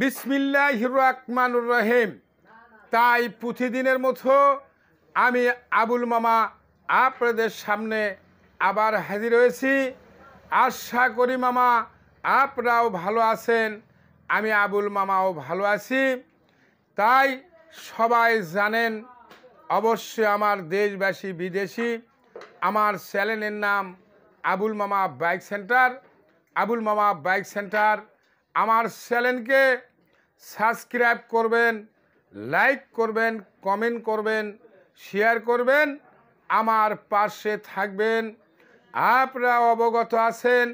বিসমিল্লাহ রহমানুর রহিম তাই প্রতিদিনের মতো আমি আবুল মামা আপনাদের সামনে আবার হাজির হয়েছি আশা করি মামা আপনারাও ভালো আছেন আমি আবুল মামাও ভালো আছি তাই সবাই জানেন অবশ্যই আমার দেশবাসী বিদেশি আমার চ্যানেলের নাম আবুল মামা বাইক সেন্টার আবুল মামা বাইক সেন্টার আমার চ্যানেলকে সাবস্ক্রাইব করবেন লাইক করবেন কমেন্ট করবেন শেয়ার করবেন আমার পাশে থাকবেন আপনারা অবগত আছেন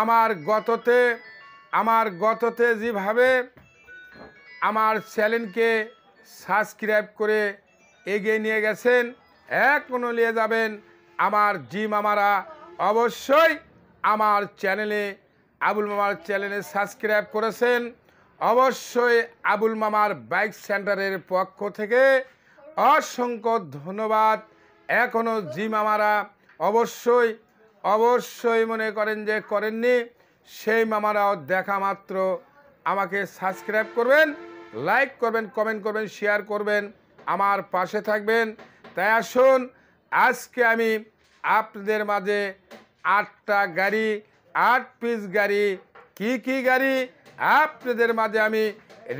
আমার গততে আমার গততে যেভাবে আমার চ্যানেলকে সাবস্ক্রাইব করে এগিয়ে নিয়ে গেছেন কোনো নিয়ে যাবেন আমার জিম আমারা অবশ্যই আমার চ্যানেলে আবুল মামার চ্যানেলে সাবস্ক্রাইব করেছেন অবশ্যই আবুল মামার বাইক সেন্টারের পক্ষ থেকে অসংখ্য ধন্যবাদ এখনও জি মামারা অবশ্যই অবশ্যই মনে করেন যে করেননি সেই মামারাও দেখা মাত্র আমাকে সাবস্ক্রাইব করবেন লাইক করবেন কমেন্ট করবেন শেয়ার করবেন আমার পাশে থাকবেন তাই আসুন আজকে আমি আপনাদের মাঝে আটটা গাড়ি আট পিস গাড়ি কি কি গাড়ি আপনাদের মাঝে আমি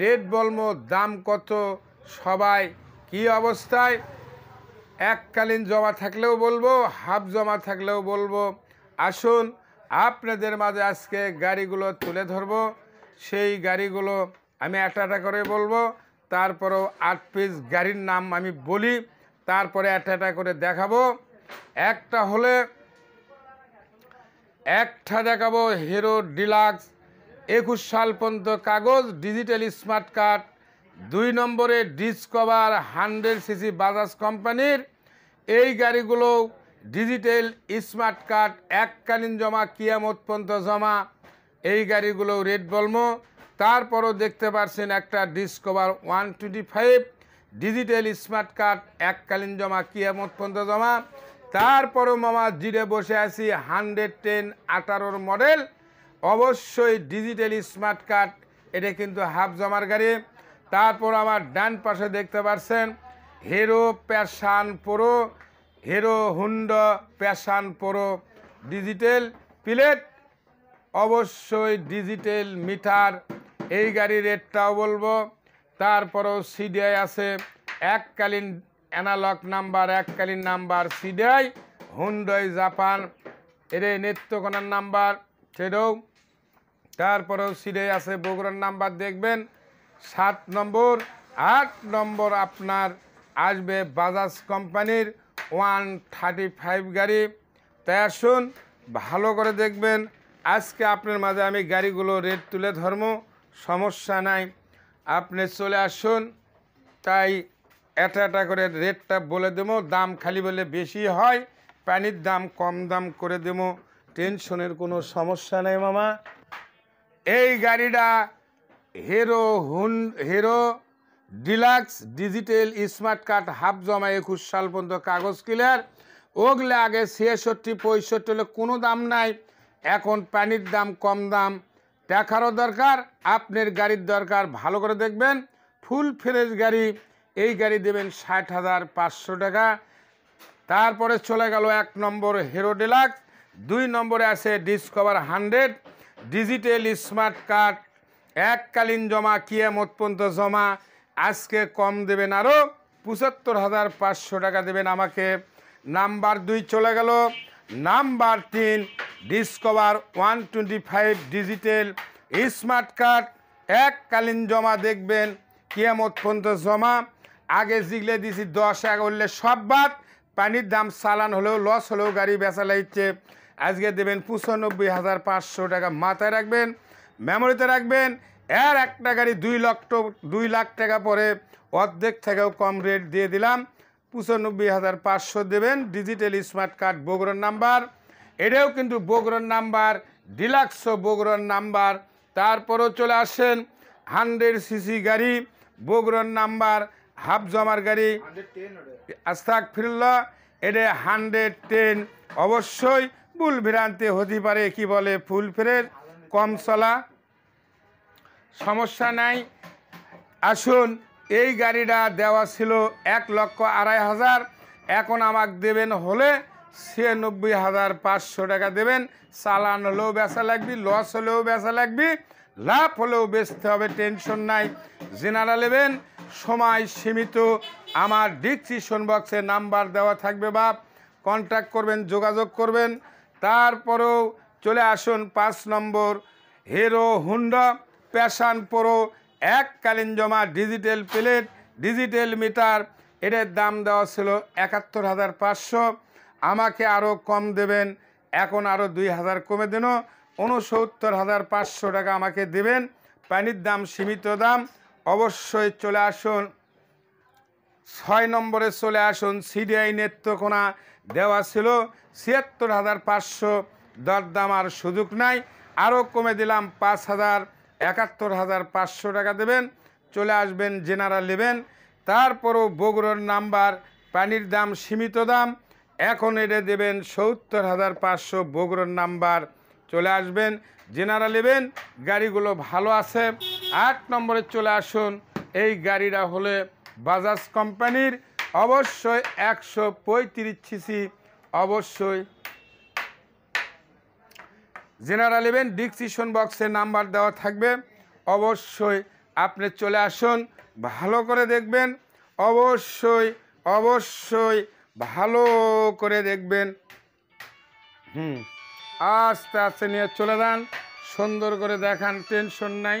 রেড বলমো দাম কত সবাই কি অবস্থায় এককালীন জমা থাকলেও বলবো হাফ জমা থাকলেও বলবো আসুন আপনাদের মাঝে আজকে গাড়িগুলো তুলে ধরব সেই গাড়িগুলো আমি একটা একটা করে বলবো তারপরেও আট পিস গাড়ির নাম আমি বলি তারপরে একটা একটা করে দেখাবো একটা হলে একটা দেখাবো হিরো ডিলাক্স একুশ সাল পর্যন্ত কাগজ ডিজিটাল স্মার্ট কার্ড দুই নম্বরে ডিসকভার হান্ড্রেড সিসি বাজাজ কোম্পানির এই গাড়িগুলো ডিজিটাল স্মার্ট কার্ড এককালীন জমা কিয়ামত পর্যন্ত জমা এই গাড়িগুলো রেড বলমো তারপরও দেখতে পারছেন একটা Discover one twenty five digital smart card এককালীন জমা কিয়ামত পর্যন্ত জমা তারপরও মামা জিরে বসে আছি হান্ড্রেড টেন আঠারোর মডেল অবশ্যই ডিজিটাল স্মার্ট কার্ড এটা কিন্তু হাফ জমার গাড়ি তারপর আমার ডান পাশে দেখতে পাচ্ছেন Hero Passion Pro Hero Honda Passion Pro digital plate অবশ্যই ডিজিটাল মিটার এই গাড়ির রেটটাও বলবো তারপরও সিডিআই আছে এককালীন অ্যানালগ নাম্বার এককালীন নাম্বার সিডাই হুন্ডই জাপান এরে নেত্রকোনার নাম্বার সেটাও তারপরেও সিডাই আছে বগুড়ার নাম্বার দেখবেন সাত নম্বর আট নম্বর আপনার আসবে বাজাজ কোম্পানির ওয়ান থার্টি ফাইভ গাড়ি তাই আসুন ভালো করে দেখবেন আজকে আপনার মাঝে আমি গাড়িগুলো রেট তুলে ধর্ম সমস্যা নাই আপনি চলে আসুন তাই এটা এটা করে রেটটা বলে দেবো দাম খালি বলে বেশি হয় প্যানির দাম কম দাম করে দেবো টেনশনের কোনো সমস্যা নেই মামা এই গাড়িটা হিরো হুন Hero Deluxe digital smart card half জমা একুশ সাল পর্যন্ত কাগজ ক্লিয়ার ওগুলো আগে ছেষট্টি পঁয়ষট্টি হলে কোনো দাম নাই এখন প্যানির দাম কম দাম দেখারও দরকার আপনার গাড়ির দরকার ভালো করে দেখবেন ফুল ফ্রেশ গাড়ি এই গাড়ি দেবেন ষাট হাজার পাঁচশো টাকা তারপরে চলে গেল এক নম্বর হিরো ডিলাক্স দুই নম্বরে আছে Discover hundred digital smart card এককালীন জমা কিয়ামত পর্যন্ত জমা আজকে কম দেবেন আরও পঁচাত্তর হাজার পাঁচশো টাকা দেবেন আমাকে নাম্বার দুই চলে গেল নাম্বার তিন Discover one twenty five digital smart card এককালীন জমা দেখবেন কিয়ামত পর্যন্ত জমা আগে জিগলে দিছি দশ এক হলে সব বাদ পানির দাম চালান হলেও লস হলেও গাড়ি বেচা লাগছে আজকে দেবেন পঁচানব্বই হাজার পাঁচশো টাকা মাথায় রাখবেন মেমোরিতে রাখবেন এর একটা গাড়ি দুই লাখ দুই লাখ টাকা পরে অর্ধেক থেকেও কম রেট দিয়ে দিলাম পঁচানব্বই হাজার পাঁচশো দেবেন ডিজিটাল স্মার্ট কার্ড বগুড়ার নাম্বার এটাও কিন্তু বগুড়ার নাম্বার ডিলাক্সো বগুড়ার নাম্বার তারপরও চলে আসেন হান্ড্রেড সিসি গাড়ি বগুড়ার নাম্বার হাফ জমার গাড়ি আস্তাক ফিরল এটা হান্ড্রেড টেন অবশ্যই ভুল ভ্রান্তি হতে পারে কি বলে ফুল ফেরের কম চলা সমস্যা নাই আসুন এই গাড়িটা দেওয়া ছিল এক লক্ষ আড়াই হাজার এখন আমাকে দেবেন হলে ছিয়ানব্বই হাজার পাঁচশো টাকা দেবেন চালান হলেও বেচা লাগবে লস হলেও বেচা লাগবে লাভ হলেও বেচতে হবে টেনশন নাই জেনারা নেবেন সময় সীমিত আমার ডিসক্রিপশন বক্সে নাম্বার দেওয়া থাকবে বাপ কন্ট্যাক্ট করবেন যোগাযোগ করবেন তারপরেও চলে আসুন পাঁচ number Hero Honda Passion Pro এককালীন জমা ডিজিটাল প্লেট ডিজিটাল মিটার এটার দাম দেওয়া ছিল একাত্তর হাজার পাঁচশো আমাকে আরও কম দেবেন এখন আরও দুই হাজার কমে দিন উনসত্তর হাজার পাঁচশো টাকা আমাকে দেবেন পানির দাম সীমিত দাম অবশ্যই চলে আসুন ছয় নম্বরে চলে আসুন সিডিআই নেত্রকোনা দেওয়া ছিল ছিয়াত্তর হাজার পাঁচশো দরদাম আর সুযোগ নাই আরও কমে দিলাম পাঁচ হাজার একাত্তর হাজার পাঁচশো টাকা দেবেন চলে আসবেন জেনারেল নেবেন তারপরও বগুড়ার নাম্বার পানির দাম সীমিত দাম এখন এটা দেবেন সত্তর হাজার পাঁচশো বগুড়ার নাম্বার চলে আসবেন জেনারেল নেবেন গাড়িগুলো ভালো আছে আট নম্বরে চলে আসুন এই গাড়িটা হলে বাজাজ কোম্পানির অবশ্যই একশো পঁয়ত্রিশ সিসি অবশ্যই জেনারেল ইভেন ডিসক্রিপশন বক্সে নাম্বার দেওয়া থাকবে অবশ্যই আপনি চলে আসুন ভালো করে দেখবেন অবশ্যই অবশ্যই ভালো করে দেখবেন হুম আস্তে আস্তে নিয়ে চলে যান সুন্দর করে দেখান টেনশন নাই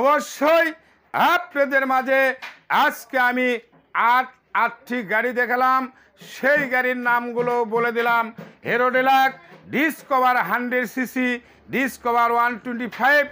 অবশ্যই আপনাদের মাঝে আজকে আমি আট আটটি গাড়ি দেখালাম সেই গাড়ির নামগুলো বলে দিলাম Hero Deluxe Discover hundred CC Discover one twenty five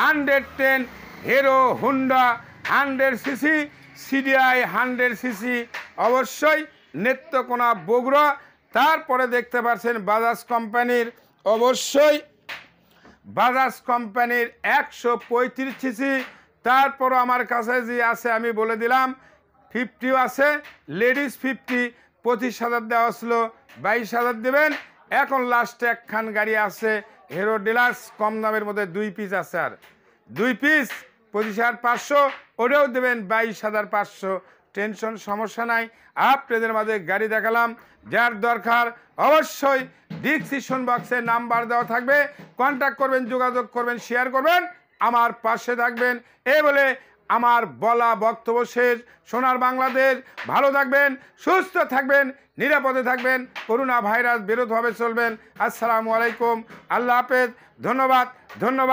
hundred ten Hero Honda hundred CC CDI hundred CC অবশ্যই নেত্যকোনা বগুড়া তারপরে দেখতে পাচ্ছেন বাজাজ কোম্পানির অবশ্যই বাজাজ কোম্পানির একশো পঁয়ত্রিশ সিসি তারপরও আমার কাছে যে আছে আমি বলে দিলাম ফিফটিও আছে লেডিস ফিফটি পঁচিশ হাজার দেওয়া ছিল বাইশ হাজার দেবেন এখন লাস্টে একখান গাড়ি আছে হিরো ডিলার্স কম দামের মধ্যে দুই পিস আছে আর দুই পিস পঁচিশ হাজার পাঁচশো ওটাও দেবেন বাইশ হাজার পাঁচশো টেনশন সমস্যা নাই আপনাদের মাঝে গাড়ি দেখালাম যার দরকার অবশ্যই ডিসক্রিপশন বক্সে নাম্বার দেওয়া থাকবে কন্ট্যাক্ট করবেন যোগাযোগ করবেন শেয়ার করবেন আমার পাশে থাকবেন এই বলে আমার বলা বক্তব্য শেষ সোনার বাংলাদেশ ভালো থাকবেন সুস্থ থাকবেন নিরাপদে থাকবেন করোনা ভাইরাস বিরোধভাবে চলবেন আসসালামু আলাইকুম আল্লাহ হাফেজ ধন্যবাদ ধন্যবাদ